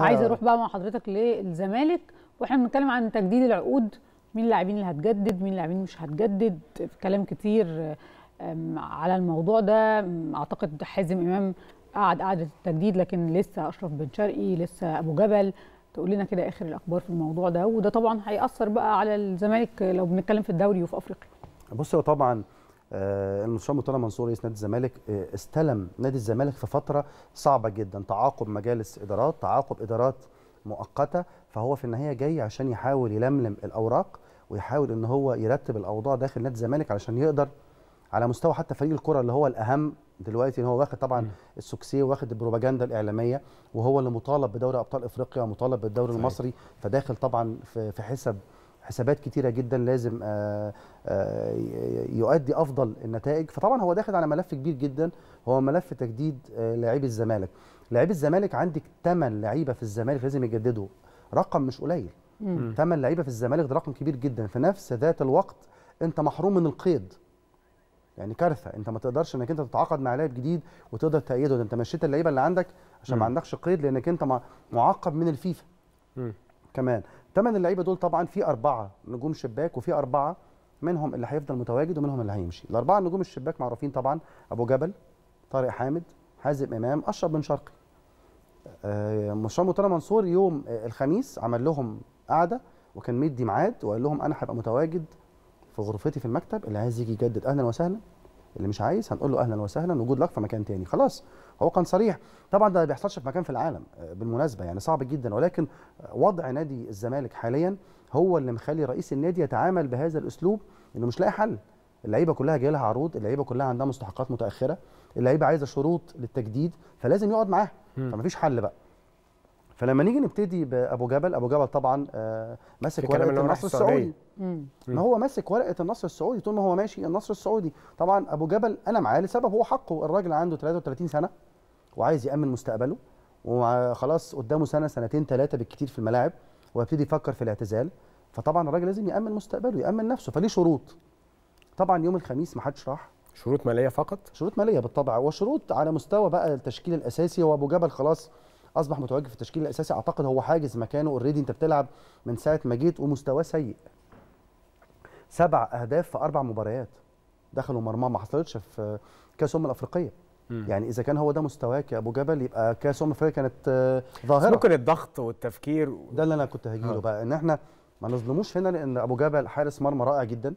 عايزه اه. اروح بقى مع حضرتك للزمالك واحنا بنتكلم عن تجديد العقود مين اللاعبين اللي هتجدد مين اللاعبين مش هتجدد كلام كتير على الموضوع ده اعتقد حازم امام قعد قعده التجديد لكن لسه اشرف بن شرقي لسه ابو جبل تقول لنا كده اخر الاخبار في الموضوع ده وده طبعا هياثر بقى على الزمالك لو بنتكلم في الدوري وفي افريقيا بص هو طبعا آه، المستشار مرتضى منصور رئيس نادي الزمالك آه، استلم نادي الزمالك في فتره صعبه جدا تعاقب مجالس ادارات تعاقب ادارات مؤقته فهو في النهايه جاي عشان يحاول يلملم الاوراق ويحاول ان هو يرتب الاوضاع داخل نادي الزمالك علشان يقدر على مستوى حتى فريق الكره اللي هو الاهم دلوقتي ان هو واخد طبعا السوكسيه واخد البروباجندا الاعلاميه وهو اللي مطالب بدوري ابطال افريقيا ومطالب بالدوري المصري فداخل طبعا في حسب حسابات كتيره جدا لازم آه، آه، يؤدي افضل النتائج فطبعا هو داخل على ملف كبير جدا هو ملف تجديد آه، لعيب الزمالك لعيب الزمالك عندك 8 لعيبه في الزمالك لازم يجددوا رقم مش قليل 8 لعيبه في الزمالك ده رقم كبير جدا في نفس ذات الوقت انت محروم من القيد يعني كارثه انت ما تقدرش انك انت تتعاقد مع لاعب جديد وتقدر تأيده ده انت مشيت اللعيبه اللي عندك عشان ما عندكش قيد لانك انت معقب من الفيفا كمان ثمان اللعيبه دول طبعا في اربعه نجوم شباك وفي اربعه منهم اللي هيفضل متواجد ومنهم اللي هيمشي الاربعه نجوم الشباك معروفين طبعا ابو جبل طارق حامد حازم امام اشرف بن شرقي آه، مشروع مرتضى منصور يوم آه، الخميس عمل لهم قعده وكان مدي ميعاد وقال لهم انا هبقى متواجد في غرفتي في المكتب اللي عايز يجي يجدد اهلا وسهلا اللي مش عايز هنقول له اهلا وسهلا وجود لك في مكان تاني خلاص هو كان صريح طبعا ده ما بيحصلش في مكان في العالم آه، بالمناسبه يعني صعب جدا ولكن وضع نادي الزمالك حاليا هو اللي مخلي رئيس النادي يتعامل بهذا الاسلوب انه مش لاقي حل اللعيبه كلها جاي لها عروض اللعيبه كلها عندها مستحقات متاخره اللعيبه عايزه شروط للتجديد فلازم يقعد معاها فمفيش حل بقى فلما نيجي نبتدي بابو جبل ابو جبل طبعا آه، ماسك ورقه النصر السعودي ما هو ماسك ورقه النصر السعودي طول ما هو ماشي النصر السعودي طبعا ابو جبل انا معاه لسبب هو حقه الراجل عنده 33 سنه وعايز يامن مستقبله وخلاص قدامه سنه سنتين ثلاثه بالكثير في الملاعب ويبتدي يفكر في الاعتزال فطبعا الراجل لازم يامن مستقبله يامن نفسه فليه شروط طبعا يوم الخميس ما حدش راح شروط ماليه فقط شروط ماليه بالطبع وشروط على مستوى بقى التشكيل الاساسي وابو جبل خلاص اصبح متواجد في التشكيل الاساسي اعتقد هو حاجز مكانه اوريدي انت بتلعب من ساعه ما جيت ومستواه سيء سبع اهداف في اربع مباريات دخلوا مرمى ما حصلتش في كاس الامم الافريقيه يعني اذا كان هو ده مستواك يا ابو جبل يبقى كاس امم الافريقيه كانت آه، ظاهره ممكن الضغط والتفكير و... ده اللي انا كنت هجيله آه. بقى ان احنا ما نظلموش هنا لان ابو جبل حارس مرمى رائع جدا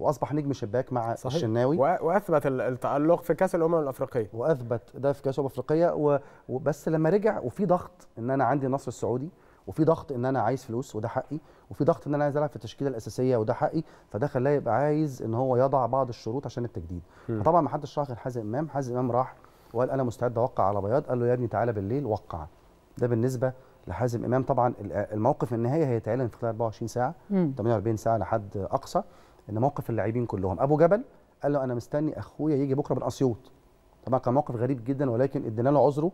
واصبح نجم شباك مع صحيح. الشناوي واثبت التالق في كاس الامم الافريقيه واثبت ده في كاس الامم الافريقيه وبس لما رجع وفي ضغط ان انا عندي النصر السعودي وفي ضغط ان انا عايز فلوس وده حقي وفي ضغط ان انا عايز العب في التشكيله الاساسيه وده حقي فده خلاه يبقى عايز ان هو يضع بعض الشروط عشان التجديد م. فطبعا ما حدش راح غير حازم امام حازم امام راح وقال انا مستعد اوقع على بياض قال له يا ابني تعالى بالليل وقع ده بالنسبه لحازم امام طبعا الموقف النهائي هيتعلن في خلال 24 ساعه م. 48 ساعه لحد اقصى ان موقف اللاعبين كلهم ابو جبل قال له انا مستني اخويا يجي بكره من اسيوط طبعا كان موقف غريب جدا ولكن ادينا له عذره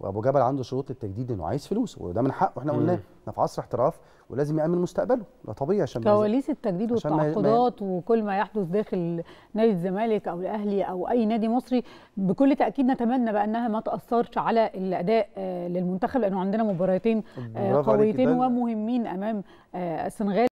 وابو جبل عنده شروط التجديد انه عايز فلوس وده من حقه احنا قلناه احنا في عصر احتراف ولازم يامن مستقبله ده طبيعي عشان كواليس التجديد والتعاقدات وكل ما يحدث داخل نادي الزمالك او الاهلي او اي نادي مصري بكل تاكيد نتمنى بقى انها ما تاثرش على الاداء آه، للمنتخب لانه عندنا مباراتين آه، قويتين ومهمين امام آه، السنغال